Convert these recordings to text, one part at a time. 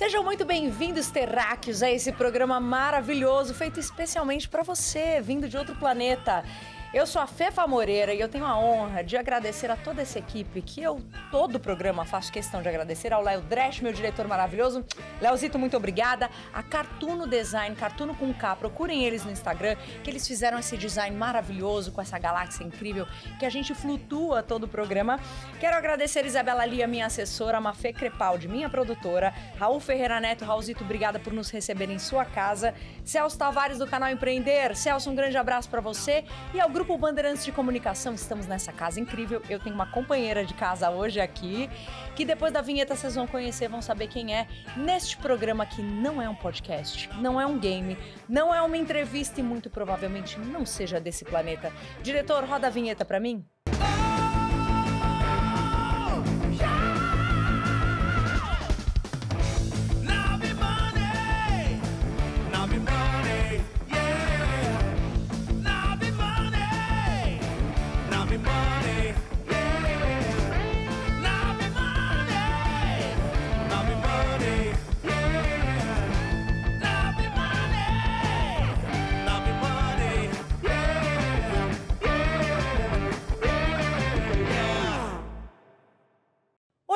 Sejam muito bem-vindos, terráqueos, a esse programa maravilhoso feito especialmente para você, vindo de outro planeta. Eu sou a Fefa Moreira e eu tenho a honra de agradecer a toda essa equipe que eu, todo o programa, faço questão de agradecer ao Léo Dresch, meu diretor maravilhoso. Léozito, muito obrigada. A Cartuno Design, Cartuno com K, procurem eles no Instagram, que eles fizeram esse design maravilhoso com essa galáxia incrível que a gente flutua todo o programa. Quero agradecer a Isabela Lia, minha assessora, Mafê Crepaldi, minha produtora, Raul Ferreira Neto, Raulzito, obrigada por nos receber em sua casa. Celso Tavares do canal Empreender, Celso, um grande abraço para você e ao grupo Grupo Bandeirantes de Comunicação, estamos nessa casa incrível. Eu tenho uma companheira de casa hoje aqui, que depois da vinheta vocês vão conhecer, vão saber quem é. Neste programa que não é um podcast, não é um game, não é uma entrevista e muito provavelmente não seja desse planeta. Diretor, roda a vinheta para mim.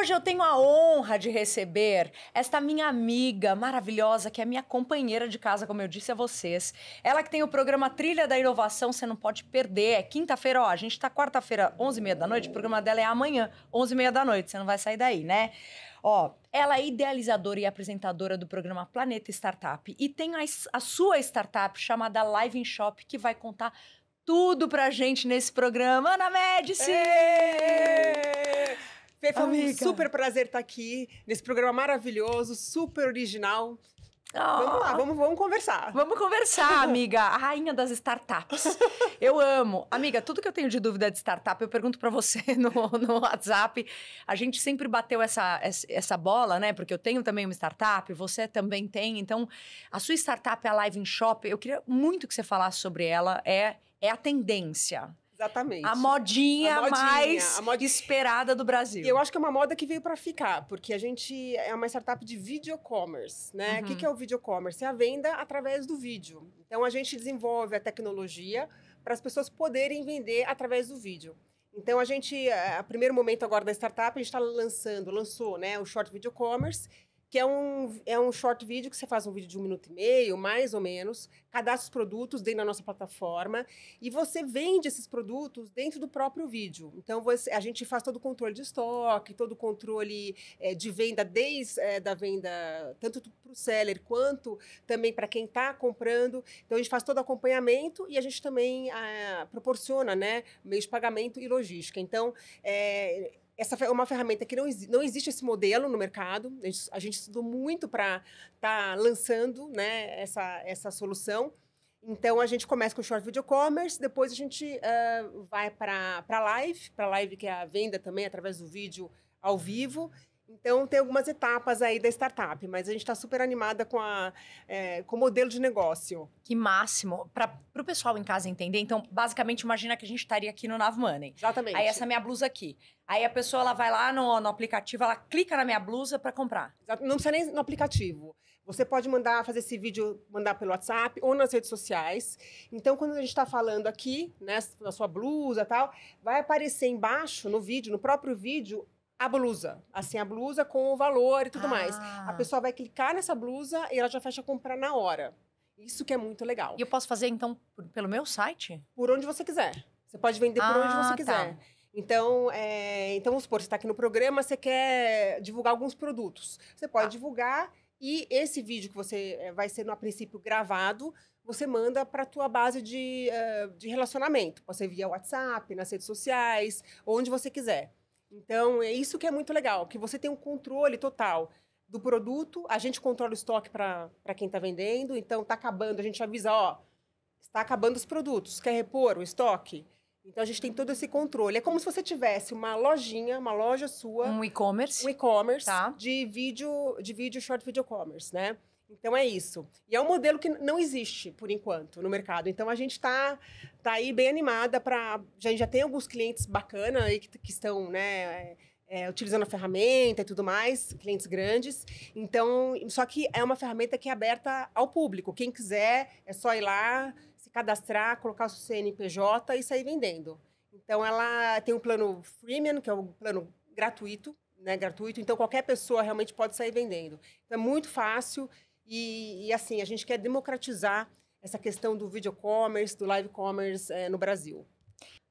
Hoje eu tenho a honra de receber esta minha amiga maravilhosa, que é minha companheira de casa, como eu disse a vocês. Ela que tem o programa Trilha da Inovação, você não pode perder. É quinta-feira, ó, a gente tá quarta-feira, 11h30 da noite, o programa dela é amanhã, 11h30 da noite, você não vai sair daí, né? Ó, ela é idealizadora e apresentadora do programa Planeta Startup e tem a, a sua startup chamada Live in Shop, que vai contar tudo pra gente nesse programa. Ana Médici! Eee! Fê, foi Amiga. um super prazer estar tá aqui nesse programa maravilhoso, super original. Oh. Vamos lá, oh. vamos, vamos conversar. Vamos conversar, amiga. A rainha das startups. Eu amo. Amiga, tudo que eu tenho de dúvida de startup, eu pergunto para você no, no WhatsApp. A gente sempre bateu essa, essa bola, né? Porque eu tenho também uma startup, você também tem. Então, a sua startup, a Live in Shop, eu queria muito que você falasse sobre ela. É, é a tendência Exatamente. A modinha, a modinha mais a esperada do Brasil. E eu acho que é uma moda que veio para ficar, porque a gente é uma startup de video commerce, né? Uhum. O que é o video commerce? É a venda através do vídeo. Então a gente desenvolve a tecnologia para as pessoas poderem vender através do vídeo. Então a gente, a eh, primeiro momento agora da startup, a gente está lançando, lançou, né, o short video commerce que é um, é um short vídeo que você faz um vídeo de um minuto e meio, mais ou menos, cadastra os produtos dentro da nossa plataforma e você vende esses produtos dentro do próprio vídeo. Então, você, a gente faz todo o controle de estoque, todo o controle é, de venda, desde é, da venda tanto para o seller quanto também para quem está comprando. Então, a gente faz todo o acompanhamento e a gente também a, ah, proporciona né, meio de pagamento e logística. Então, é, essa é uma ferramenta que não, não existe esse modelo no mercado. A gente, a gente estudou muito para estar tá lançando né, essa, essa solução. Então, a gente começa com o Short Video Commerce, depois a gente uh, vai para a live, para a live que é a venda também através do vídeo ao vivo. Então, tem algumas etapas aí da startup, mas a gente está super animada com, a, é, com o modelo de negócio. Que máximo. Para o pessoal em casa entender, então, basicamente, imagina que a gente estaria aqui no Nav Money. Exatamente. Aí, essa minha blusa aqui. Aí, a pessoa ela vai lá no, no aplicativo, ela clica na minha blusa para comprar. Não precisa nem no aplicativo. Você pode mandar, fazer esse vídeo, mandar pelo WhatsApp ou nas redes sociais. Então, quando a gente está falando aqui, né, na sua blusa tal, vai aparecer embaixo, no vídeo, no próprio vídeo, a blusa. Assim, a blusa com o valor e tudo ah. mais. A pessoa vai clicar nessa blusa e ela já fecha a comprar na hora. Isso que é muito legal. E eu posso fazer, então, pelo meu site? Por onde você quiser. Você pode vender por ah, onde você ah, tá. quiser. Tá. Então, é, então, vamos supor, você está aqui no programa, você quer divulgar alguns produtos. Você pode ah. divulgar e esse vídeo que você é, vai ser, no, a princípio, gravado, você manda para a tua base de, uh, de relacionamento. Pode ser via WhatsApp, nas redes sociais, onde você quiser. Então, é isso que é muito legal, que você tem um controle total do produto, a gente controla o estoque para quem está vendendo, então está acabando, a gente avisa, ó, está acabando os produtos, quer repor o estoque? Então a gente tem todo esse controle. É como se você tivesse uma lojinha, uma loja sua. Um e-commerce. Um e-commerce tá. de vídeo, de vídeo short video commerce, né? Então é isso. E é um modelo que não existe, por enquanto, no mercado. Então a gente está tá aí bem animada para. Já, já tem alguns clientes bacanas aí que, que estão, né? É, é, utilizando a ferramenta e tudo mais, clientes grandes. Então, só que é uma ferramenta que é aberta ao público. Quem quiser, é só ir lá, se cadastrar, colocar o seu CNPJ e sair vendendo. Então, ela tem um plano freemium, que é um plano gratuito, né, gratuito. Então, qualquer pessoa realmente pode sair vendendo. Então, é muito fácil. E, e assim, a gente quer democratizar essa questão do video commerce, do live commerce é, no Brasil.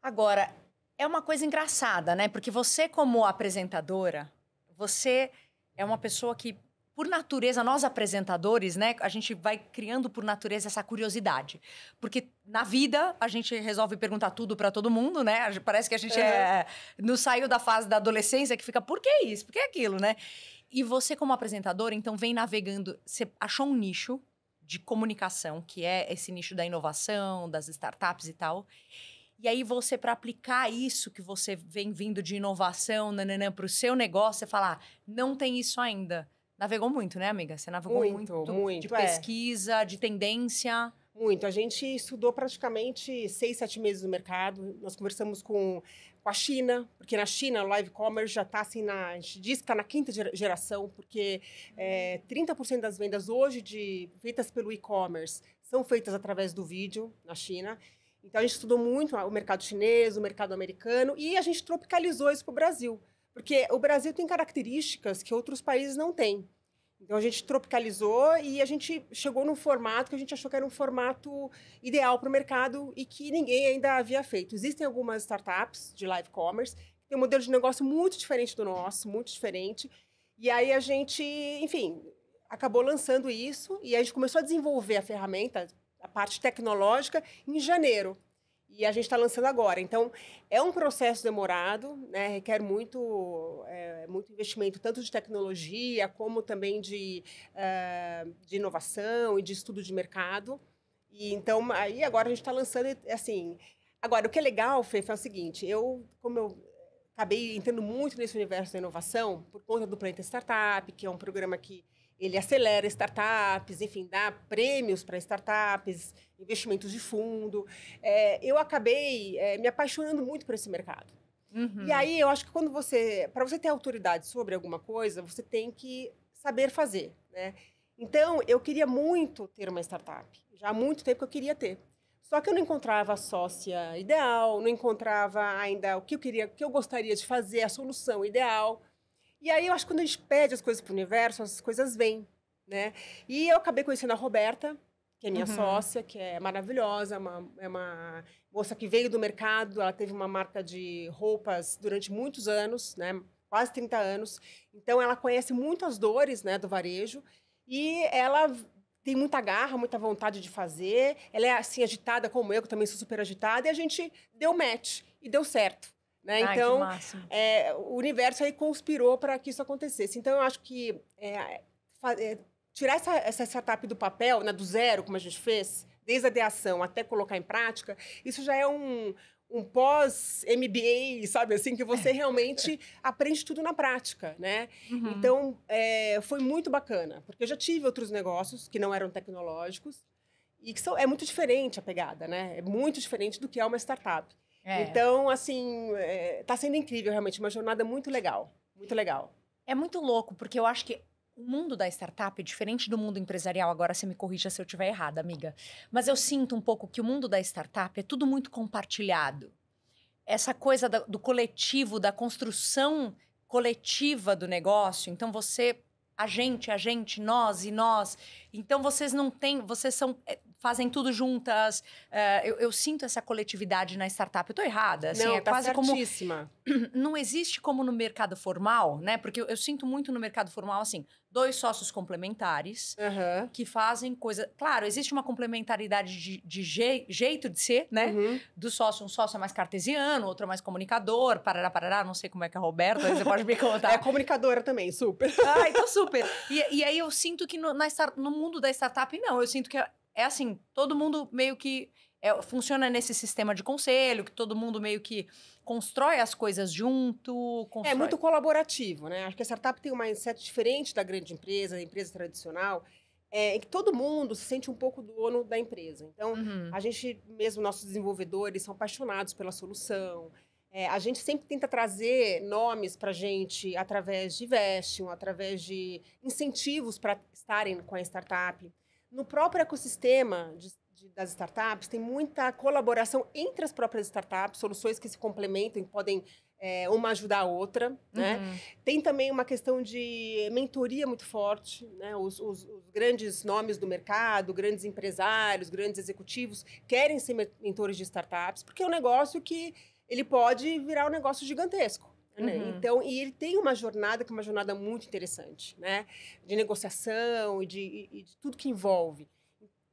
Agora, é uma coisa engraçada, né? Porque você, como apresentadora, você é uma pessoa que, por natureza, nós apresentadores, né? A gente vai criando por natureza essa curiosidade. Porque na vida, a gente resolve perguntar tudo para todo mundo, né? Parece que a gente é. não saiu da fase da adolescência que fica, por que isso? Por que aquilo, né? E você, como apresentadora, então vem navegando. Você achou um nicho de comunicação, que é esse nicho da inovação, das startups e tal. E aí você, para aplicar isso que você vem vindo de inovação para o seu negócio, você fala, ah, não tem isso ainda. Navegou muito, né, amiga? Você navegou muito, muito, muito de é. pesquisa, é. de tendência. Muito. A gente estudou praticamente seis, sete meses no mercado. Nós conversamos com com a China, porque na China o live commerce já está assim, na, a gente diz que está na quinta geração, porque é, 30% das vendas hoje de, feitas pelo e-commerce são feitas através do vídeo na China. Então a gente estudou muito o mercado chinês, o mercado americano e a gente tropicalizou isso para o Brasil, porque o Brasil tem características que outros países não têm. Então a gente tropicalizou e a gente chegou num formato que a gente achou que era um formato ideal para o mercado e que ninguém ainda havia feito. Existem algumas startups de live commerce que têm um modelo de negócio muito diferente do nosso, muito diferente. E aí a gente, enfim, acabou lançando isso e a gente começou a desenvolver a ferramenta, a parte tecnológica, em janeiro. E a gente está lançando agora. Então, é um processo demorado, né? requer muito, é, muito investimento, tanto de tecnologia, como também de, uh, de inovação e de estudo de mercado. E então, aí agora a gente está lançando, assim... Agora, o que é legal, Fefe, é o seguinte, eu, como eu acabei entrando muito nesse universo da inovação, por conta do Planeta Startup, que é um programa que ele acelera startups, enfim, dá prêmios para startups, investimentos de fundo. É, eu acabei é, me apaixonando muito por esse mercado. Uhum. E aí eu acho que quando você, para você ter autoridade sobre alguma coisa, você tem que saber fazer, né? Então eu queria muito ter uma startup, já há muito tempo que eu queria ter. Só que eu não encontrava a sócia ideal, não encontrava ainda o que eu queria, o que eu gostaria de fazer, a solução ideal. E aí eu acho que quando a gente pede as coisas para o universo, as coisas vêm, né? E eu acabei conhecendo a Roberta, que é minha uhum. sócia, que é maravilhosa, uma, é uma moça que veio do mercado, ela teve uma marca de roupas durante muitos anos, né? Quase 30 anos. Então ela conhece muitas dores, né, do varejo e ela tem muita garra, muita vontade de fazer. Ela é assim agitada como eu, que também sou super agitada, e a gente deu match e deu certo. Né? Ai, então, é, o universo aí conspirou para que isso acontecesse. Então, eu acho que é, é, tirar essa, essa startup do papel, né, do zero, como a gente fez, desde a ideação até colocar em prática, isso já é um, um pós-MBA, sabe assim, que você é. realmente aprende tudo na prática, né? Uhum. Então, é, foi muito bacana, porque eu já tive outros negócios que não eram tecnológicos e que são, é muito diferente a pegada, né? É muito diferente do que é uma startup. É. Então, assim, está é, sendo incrível, realmente, uma jornada muito legal. Muito legal. É muito louco, porque eu acho que o mundo da startup, é diferente do mundo empresarial, agora você me corrija se eu estiver errada, amiga. Mas eu sinto um pouco que o mundo da startup é tudo muito compartilhado. Essa coisa do coletivo, da construção coletiva do negócio. Então, você, a gente, a gente, nós e nós. Então vocês não têm, vocês são eh, fazem tudo juntas. Eh, eu, eu, sinto essa coletividade na startup. Eu tô errada, assim, não, é tá quase certíssima. como não existe como no mercado formal, né? Porque eu, eu sinto muito no mercado formal assim, dois sócios complementares uhum. que fazem coisa. Claro, existe uma complementaridade de, de je, jeito de ser, né? Uhum. Do sócio, um sócio é mais cartesiano, outro é mais comunicador, parará, parará, não sei como é que é a Roberta, você pode me contar. é comunicadora também, super. ah, então super. E, e aí eu sinto que no, na, mundo da startup, não. Eu sinto que é, é assim, todo mundo meio que é, funciona nesse sistema de conselho, que todo mundo meio que constrói as coisas junto. É constrói. É muito colaborativo, né? Acho que a startup tem um mindset diferente da grande empresa, da empresa tradicional, é, em que todo mundo se sente um pouco dono da empresa. Então, uhum. a gente, mesmo nossos desenvolvedores, são apaixonados pela solução. É, a gente sempre tenta trazer nomes para gente através de vesting, através de incentivos para estarem com a startup. No próprio ecossistema de, de, das startups, tem muita colaboração entre as próprias startups, soluções que se complementam, podem é, uma ajudar a outra. Né? Uhum. Né? Tem também uma questão de mentoria muito forte. Né? Os, os, os, grandes nomes do mercado, grandes empresários, grandes executivos querem ser mentores de startups, porque é um negócio que ele pode virar um negócio gigantesco. Né? Uhum. Então, e ele tem uma jornada que é uma jornada muito interessante, né? De negociação e de, e de tudo que envolve.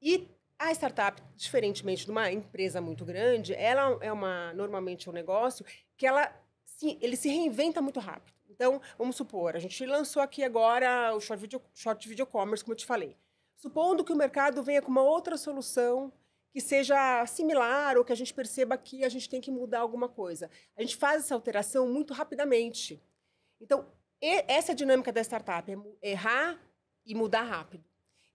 E a startup, diferentemente de uma empresa muito grande, ela é uma normalmente é um negócio que ela sim, ele se reinventa muito rápido. Então, vamos supor, a gente lançou aqui agora o short video, short video commerce, como eu te falei. Supondo que o mercado venha com uma outra solução que seja similar ou que a gente perceba que a gente tem que mudar alguma coisa. A gente faz essa alteração muito rapidamente. Então, essa é a dinâmica da startup é errar e mudar rápido.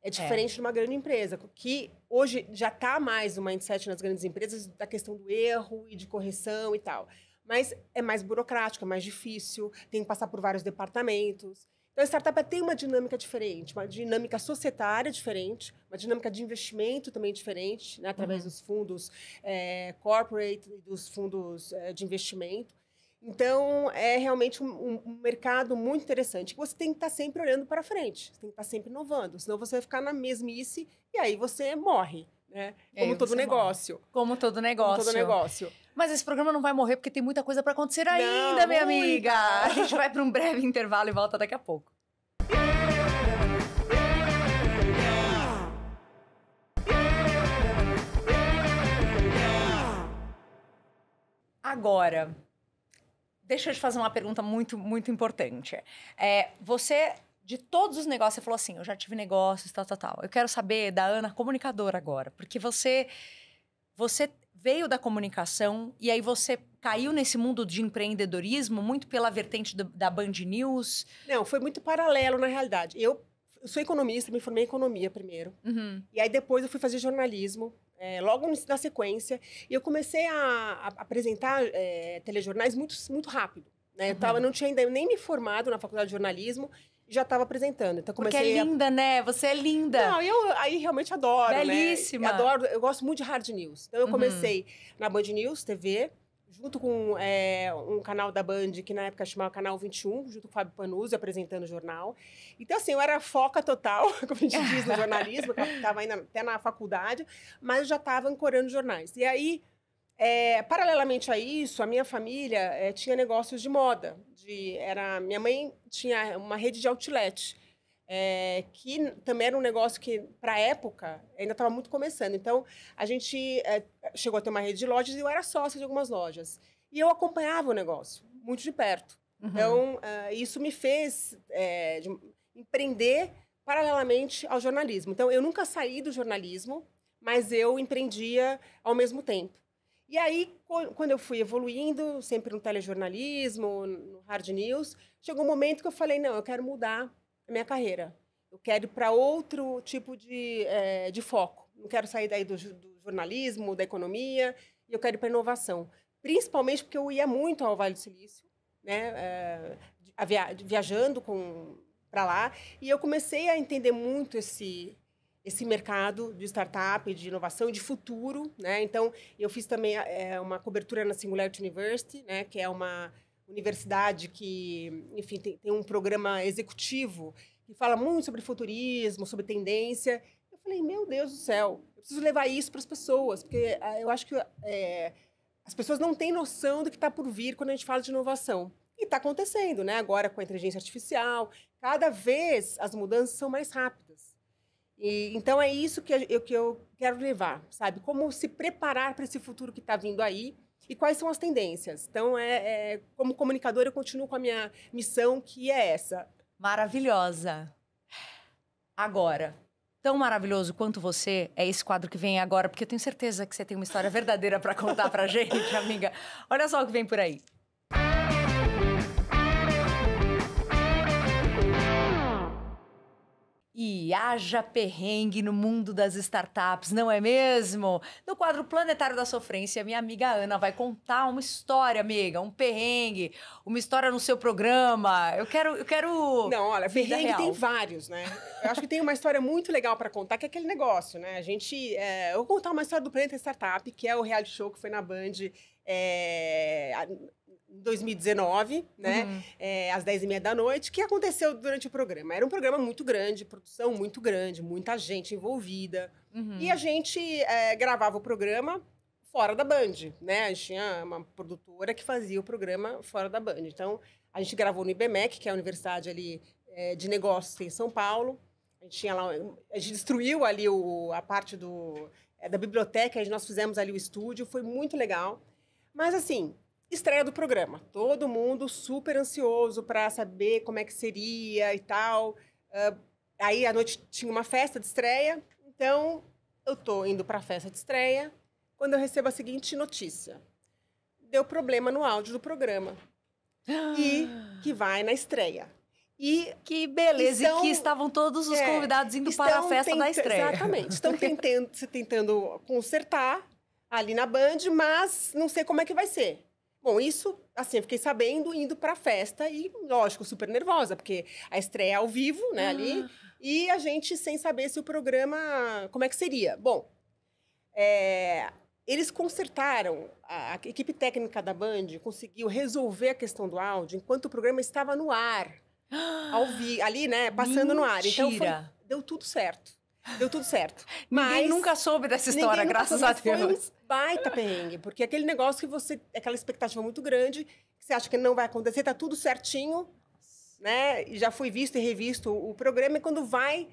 É diferente é. de uma grande empresa, que hoje já está mais o mindset nas grandes empresas da questão do erro e de correção e tal. Mas é mais burocrático, é mais difícil, tem que passar por vários departamentos. Então, a startup tem uma dinâmica diferente, uma dinâmica societária diferente, uma dinâmica de investimento também diferente, né, através uhum. dos fundos é, corporate e dos fundos é, de investimento. Então, é realmente um, um, mercado muito interessante, que você tem que estar tá sempre olhando para frente, você tem que estar tá sempre inovando, senão você vai ficar na mesmice e aí você morre né? É, Como é, todo negócio. Como todo negócio. Como todo negócio. Mas esse programa não vai morrer porque tem muita coisa para acontecer ainda, minha amiga. amiga. A gente vai para um breve intervalo e volta daqui a pouco. Agora, deixa eu te fazer uma pergunta muito, muito importante. É, você de todos os negócios, você falou assim: eu já tive negócios, tal, tal, tal. Eu quero saber da Ana, comunicadora agora, porque você você veio da comunicação e aí você caiu nesse mundo de empreendedorismo muito pela vertente do, da Band News. Não, foi muito paralelo na realidade. Eu, sou economista, me formei em economia primeiro. Uhum. E aí depois eu fui fazer jornalismo. É, logo na sequência, e eu comecei a, a apresentar é, telejornais muito, muito rápido. Né? Uhum. Eu tava, não tinha ainda nem me formado na faculdade de jornalismo, já estava apresentando. Então comecei Porque é linda, a... né? Você é linda. Não, eu aí realmente adoro, né? Belíssima. Né? Eu adoro, eu gosto muito de hard news. Então eu uhum. comecei uhum. na Band News TV, junto com é, um canal da Band, que na época chamava Canal 21, junto com o Fábio Panuzzi apresentando o jornal. Então, assim, eu era foca total, como a gente diz no jornalismo, estava ainda até na faculdade, mas eu já estava ancorando jornais. E aí é, paralelamente a isso, a minha família é, tinha negócios de moda. De, era Minha mãe tinha uma rede de outlet, é, que também era um negócio que, para a época, ainda estava muito começando. Então, a gente é, chegou a ter uma rede de lojas e eu era sócia de algumas lojas. E eu acompanhava o negócio, muito de perto. Uhum. Então, é, isso me fez é, de, empreender paralelamente ao jornalismo. Então, eu nunca saí do jornalismo, mas eu empreendia ao mesmo tempo. E aí, quando eu fui evoluindo, sempre no telejornalismo, no hard news, chegou um momento que eu falei: não, eu quero mudar a minha carreira. Eu quero ir para outro tipo de, é, de foco. Não quero sair daí do, do jornalismo, da economia, e eu quero ir para inovação. Principalmente porque eu ia muito ao Vale do Silício, né, é, via, viajando para lá, e eu comecei a entender muito esse esse mercado de startup, de inovação, de futuro, né? Então, eu fiz também é, uma cobertura na Singularity University, né? Que é uma universidade que, enfim, tem, tem um programa executivo que fala muito sobre futurismo, sobre tendência. Eu falei, meu Deus do céu, eu preciso levar isso para as pessoas, porque ah, eu acho que é, as pessoas não têm noção do que está por vir quando a gente fala de inovação. E está acontecendo, né? Agora com a inteligência artificial, cada vez as mudanças são mais rápidas. E, então é isso que eu, que eu quero levar, sabe? Como se preparar para esse futuro que está vindo aí e quais são as tendências. Então, é, é, como comunicadora, eu continuo com a minha missão, que é essa. Maravilhosa. Agora, tão maravilhoso quanto você é esse quadro que vem agora, porque eu tenho certeza que você tem uma história verdadeira para contar para gente, amiga. Olha só o que vem por aí. E haja perrengue no mundo das startups, não é mesmo? No quadro Planetário da Sofrência, minha amiga Ana vai contar uma história, amiga, um perrengue, uma história no seu programa. Eu quero. Eu quero não, olha, perrengue real. tem vários, né? Eu acho que tem uma história muito legal para contar, que é aquele negócio, né? A gente. É, eu vou contar uma história do Planeta Startup, que é o reality show que foi na Band é, eh, 2019, né? Uhum. É, às 10 e meia da noite, que aconteceu durante o programa. Era um programa muito grande, produção muito grande, muita gente envolvida. Uhum. E a gente é, gravava o programa fora da Band, né? A gente tinha uma produtora que fazia o programa fora da Band. Então, a gente gravou no IBMEC, que é a universidade ali é, de negócios em São Paulo. A gente tinha lá, a gente destruiu ali o, a parte do, da biblioteca, nós fizemos ali o estúdio, foi muito legal. Mas assim, estreia do programa. Todo mundo super ansioso para saber como é que seria e tal. Uh, aí à noite tinha uma festa de estreia, então eu tô indo para a festa de estreia quando eu recebo a seguinte notícia: deu problema no áudio do programa e que vai na estreia. E que beleza, estão, e que estavam todos os é, convidados indo para a festa da estreia. Exatamente, estão tentando, se tentando consertar ali na Band, mas não sei como é que vai ser. Bom, isso, assim, eu fiquei sabendo, indo pra festa e, lógico, super nervosa, porque a estreia é ao vivo, né, ah. ali, e a gente sem saber se o programa, como é que seria. Bom, é, eles consertaram, a, a, equipe técnica da Band conseguiu resolver a questão do áudio enquanto o programa estava no ar, ah. ao vi, ali, né, passando Mentira. no ar. Então, foi, deu tudo certo. Deu tudo certo. Mas ninguém nunca soube dessa história, graças soube, a Deus. Foi um baita perrengue, porque aquele negócio que você. aquela expectativa muito grande, que você acha que não vai acontecer, tá tudo certinho, né? E já foi visto e revisto o programa, e quando vai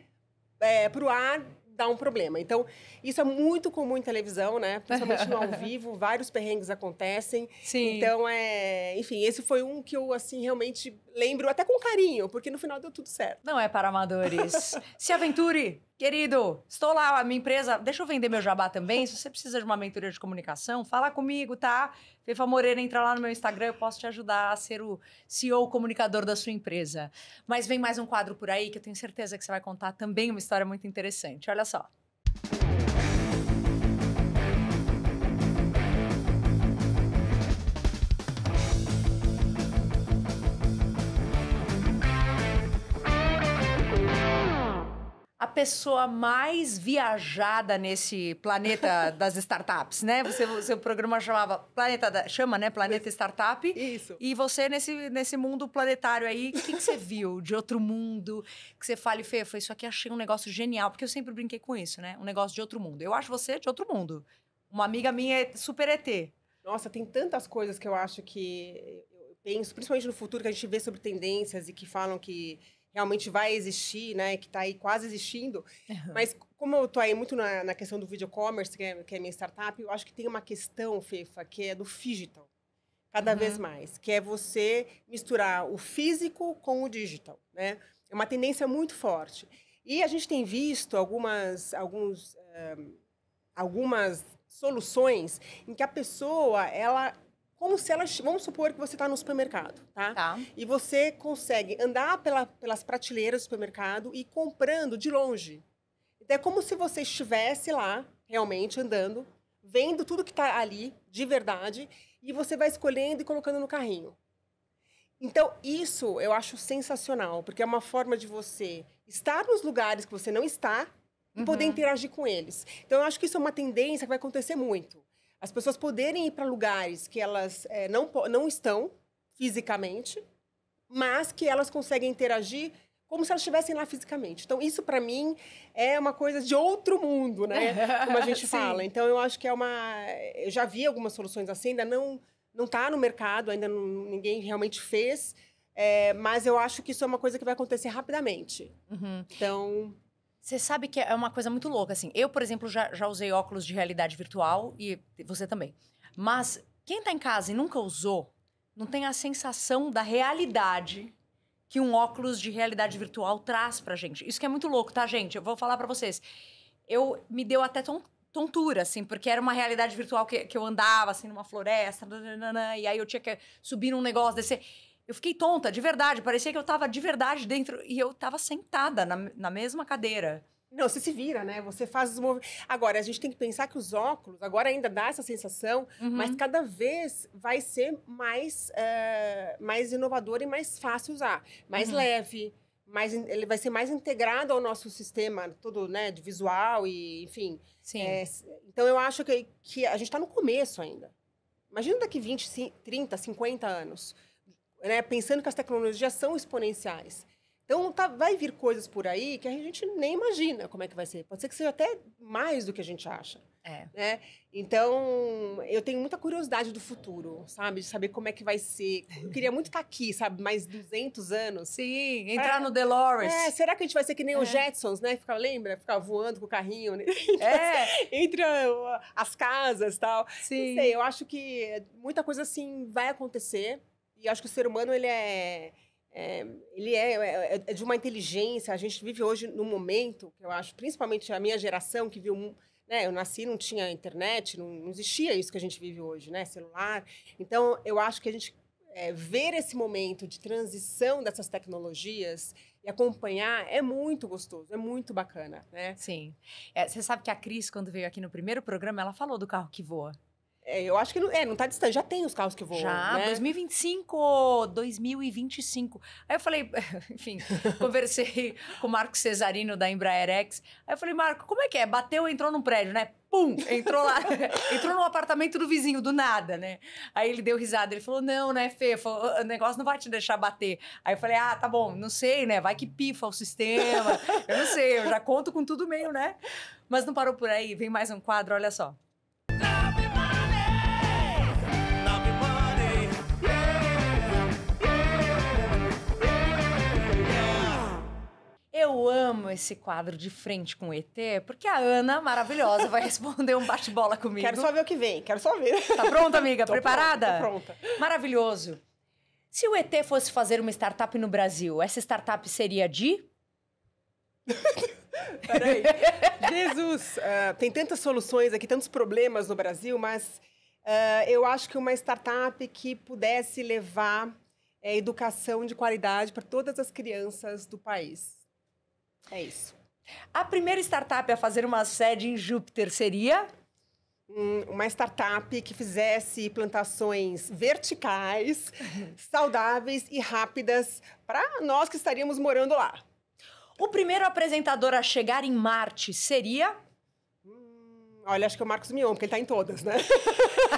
é, pro ar, dá um problema. Então, isso é muito comum em televisão, né? Principalmente no ao vivo, vários perrengues acontecem. Sim. Então, é, enfim, esse foi um que eu assim realmente lembro até com carinho, porque no final deu tudo certo. Não é para amadores. Se aventure, querido. Estou lá, a minha empresa. Deixa eu vender meu jabá também. Se você precisa de uma mentoria de comunicação, fala comigo, tá? Fefa Moreira, entra lá no meu Instagram, eu posso te ajudar a ser o CEO comunicador da sua empresa. Mas vem mais um quadro por aí que eu tenho certeza que você vai contar também uma história muito interessante. Olha só. pessoa mais viajada nesse planeta das startups, né? Você, o seu programa chamava Planeta da, chama, né? Planeta Startup. Isso. E você nesse, nesse mundo planetário aí, o que, que você viu de outro mundo que você fale, Fê, foi isso aqui achei um negócio genial, porque eu sempre brinquei com isso, né? Um negócio de outro mundo. Eu acho você de outro mundo. Uma amiga minha é super ET. Nossa, tem tantas coisas que eu acho que eu penso, principalmente no futuro que a gente vê sobre tendências e que falam que realmente vai existir, né? Que está aí quase existindo. Uhum. Mas como eu estou aí muito na, na, questão do video commerce, que é, que é minha startup, eu acho que tem uma questão, Fefa, que é do digital, cada uhum. vez mais, que é você misturar o físico com o digital, né? É uma tendência muito forte. E a gente tem visto algumas, alguns, um, eh, algumas soluções em que a pessoa ela como se elas. Vamos supor que você está no supermercado, tá? tá? E você consegue andar pela, pelas prateleiras do supermercado e comprando de longe. Então é como se você estivesse lá, realmente, andando, vendo tudo que está ali, de verdade, e você vai escolhendo e colocando no carrinho. Então, isso eu acho sensacional, porque é uma forma de você estar nos lugares que você não está e uhum. poder interagir com eles. Então, eu acho que isso é uma tendência que vai acontecer muito as pessoas poderem ir para lugares que elas é, não, não estão fisicamente, mas que elas conseguem interagir como se elas estivessem lá fisicamente. Então, isso para mim é uma coisa de outro mundo, né? Como a gente fala. Então, eu acho que é uma. Eu já vi algumas soluções assim, ainda não não está no mercado, ainda não, ninguém realmente fez. É, mas eu acho que isso é uma coisa que vai acontecer rapidamente. Uhum. Então. Você sabe que é uma coisa muito louca, assim. Eu, por exemplo, já, já usei óculos de realidade virtual e você também. Mas quem está em casa e nunca usou, não tem a sensação da realidade que um óculos de realidade virtual traz pra gente. Isso que é muito louco, tá, gente? Eu vou falar para vocês. Eu me deu até tontura, assim, porque era uma realidade virtual que, que eu andava, assim, numa floresta, nananana, e aí eu tinha que subir num negócio, descer. Eu fiquei tonta, de verdade. Parecia que eu tava de verdade dentro. E eu tava sentada na, na mesma cadeira. Não, você se vira, né? Você faz os movimentos. Agora, a gente tem que pensar que os óculos, agora ainda dá essa sensação, uhum. mas cada vez vai ser mais, uh, mais inovador e mais fácil usar. Mais uhum. leve, mais, ele vai ser mais integrado ao nosso sistema todo, né? De visual e, enfim. Sim. É, então, eu acho que, que a gente está no começo ainda. Imagina daqui 20, 30, 50 anos né, pensando que as tecnologias são exponenciais. Então, tá, vai vir coisas por aí que a gente nem imagina como é que vai ser. Pode ser que seja até mais do que a gente acha. É. Né? Então, eu tenho muita curiosidade do futuro, sabe? De saber como é que vai ser. Eu queria muito estar aqui, sabe? Mais 200 anos. Sim, entrar é. no DeLorean. É, será que a gente vai ser que nem é. os Jetsons, né? Ficar, lembra? Ficar voando com o carrinho. Né? É. Entre as casas e tal. Sim. Não sei, eu acho que muita coisa assim vai acontecer. E acho que o ser humano, ele é... É, ele é, é, é, é, de uma inteligência. A gente vive hoje num momento que eu acho, principalmente a minha geração que viu. Né, eu nasci, não tinha internet, não, não, existia isso que a gente vive hoje, né, celular. Então, eu acho que a gente é, ver esse momento de transição dessas tecnologias e acompanhar é muito gostoso, é muito bacana, né? Sim. É, você sabe que a Cris, quando veio aqui no primeiro programa, ela falou do carro que voa. É, eu acho que não, é, não tá distante, já tem os carros que voam. Já, né? 2025, 2025. Aí eu falei, enfim, conversei com o Marco Cesarino da Embraer X. Aí eu falei, Marco, como é que é? Bateu, entrou num prédio, né? Pum! Entrou lá, entrou no apartamento do vizinho, do nada, né? Aí ele deu risada, ele falou: não, né, Fê, o negócio não vai te deixar bater. Aí eu falei, ah, tá bom, não sei, né? Vai que pifa o sistema. eu não sei, eu já conto com tudo meio, né? Mas não parou por aí, vem mais um quadro, olha só. esse quadro de frente com o ET, porque a Ana, maravilhosa, vai responder um bate-bola comigo. Quero só ver o que vem, quero só ver. Tá pronta, amiga? tô Preparada? Pronta, tô pronta. Maravilhoso. Se o ET fosse fazer uma startup no Brasil, essa startup seria de? Peraí. Jesus, uh, tem tantas soluções aqui, tantos problemas no Brasil, mas uh, eu acho que uma startup que pudesse levar é, educação de qualidade para todas as crianças do país é isso. A primeira startup a fazer uma sede em Júpiter seria? Hum, uma startup que fizesse plantações verticais, saudáveis e rápidas para nós que estaríamos morando lá. O primeiro apresentador a chegar em Marte seria? Hum, olha, acho que é o Marcos Mion, porque ele está em todas, né?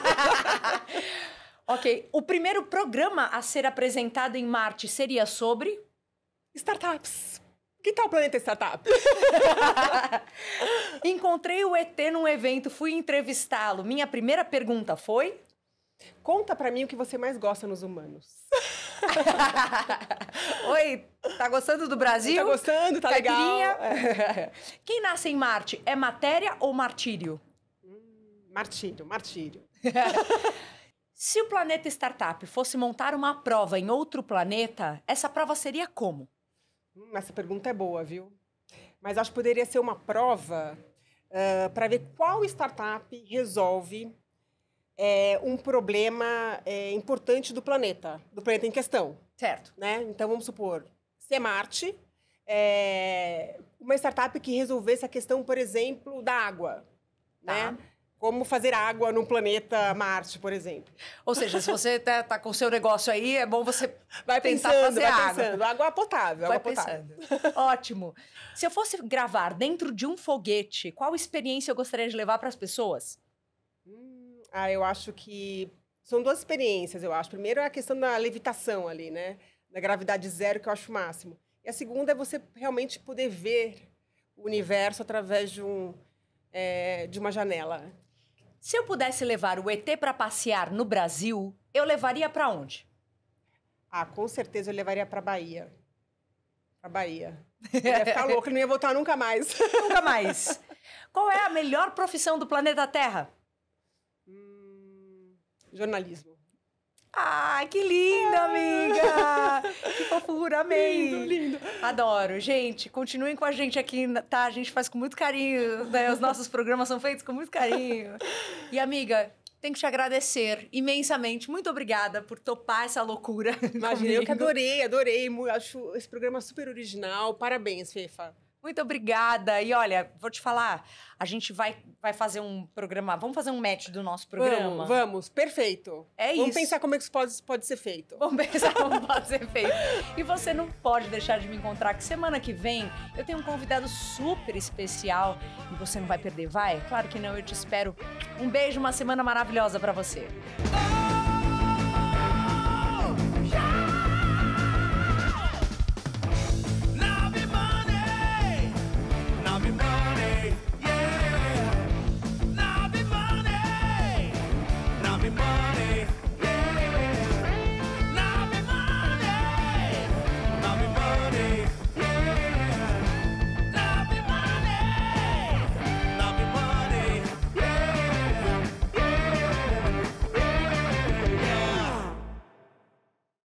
ok. O primeiro programa a ser apresentado em Marte seria sobre? Startups. Que tal Planeta Startup? Encontrei o ET num evento, fui entrevistá-lo. Minha primeira pergunta foi: Conta para mim o que você mais gosta nos humanos. Oi, tá gostando do Brasil? Tá gostando, tá Caipirinha. É. legal. Quem nasce em Marte é matéria ou martírio? Hum, martírio, martírio. Se o planeta startup fosse montar uma prova em outro planeta, essa prova seria como? essa pergunta é boa, viu? Mas acho que poderia ser uma prova uh, para ver qual startup resolve é, um problema é, importante do planeta, do planeta em questão. Certo. Né? Então, vamos supor, se é Marte, é, uma startup que resolvesse a questão, por exemplo, da água. Tá. Né? Como fazer água num planeta Marte, por exemplo. Ou seja, se você tá, tá com o seu negócio aí, é bom você vai tentar pensando, fazer vai água. Pensando. Água potável, vai água potável. Ótimo. Se eu fosse gravar dentro de um foguete, qual experiência eu gostaria de levar para as pessoas? Hum, ah, eu acho que são duas experiências, eu acho. Primeiro é a questão da levitação ali, né? Da gravidade zero, que eu acho o máximo. E a segunda é você realmente poder ver o universo através de um é, de uma janela. Se eu pudesse levar o ET para passear no Brasil, eu levaria para onde? Ah, com certeza eu levaria para Bahia. Para Bahia. Eu ia ficar não ia voltar nunca mais. Nunca mais. Qual é a melhor profissão do planeta Terra? Hum, jornalismo. Ah, que linda, amiga! que fofura, amei! Lindo, lindo! Adoro. Gente, continuem com a gente aqui, tá? A gente faz com muito carinho, né? Os nossos programas são feitos com muito carinho. E, amiga, tenho que te agradecer imensamente. Muito obrigada por topar essa loucura. Imagina, eu que adorei, adorei. Acho esse programa super original. Parabéns, Fefa. Muito obrigada. E olha, vou te falar, a gente vai, vai fazer um programa. Vamos fazer um match do nosso programa. Vamos, vamos perfeito. É vamos isso. Vamos pensar como é que isso pode, pode ser feito. Vamos pensar como pode ser feito. E você não pode deixar de me encontrar, que semana que vem eu tenho um convidado super especial e você não vai perder, vai? Claro que não, eu te espero. Um beijo, uma semana maravilhosa para você.